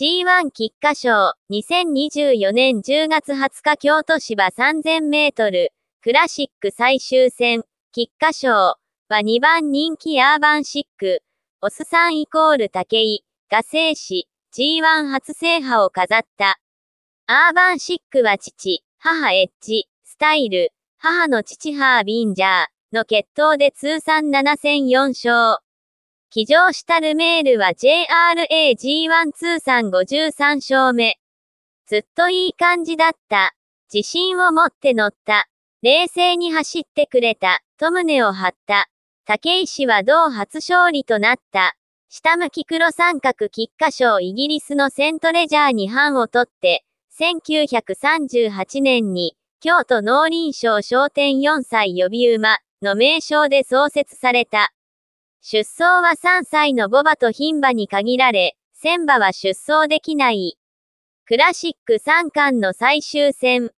G1 菊花賞、2024年10月20日京都芝3000メートル、クラシック最終戦、菊花賞は2番人気アーバンシック、オスさんイコール武井、が制し、G1 初制覇を飾った。アーバンシックは父、母エッジ、スタイル、母の父ハービンジャーの決闘で通算7004勝。騎乗したルメールは JRAG1 通算53勝目。ずっといい感じだった。自信を持って乗った。冷静に走ってくれた。と胸を張った。竹石は同初勝利となった。下向き黒三角菊花賞イギリスのセントレジャーに半を取って、1938年に、京都農林賞商店4歳予備馬の名称で創設された。出走は3歳のボバと牝馬に限られ、1000馬は出走できない。クラシック3巻の最終戦。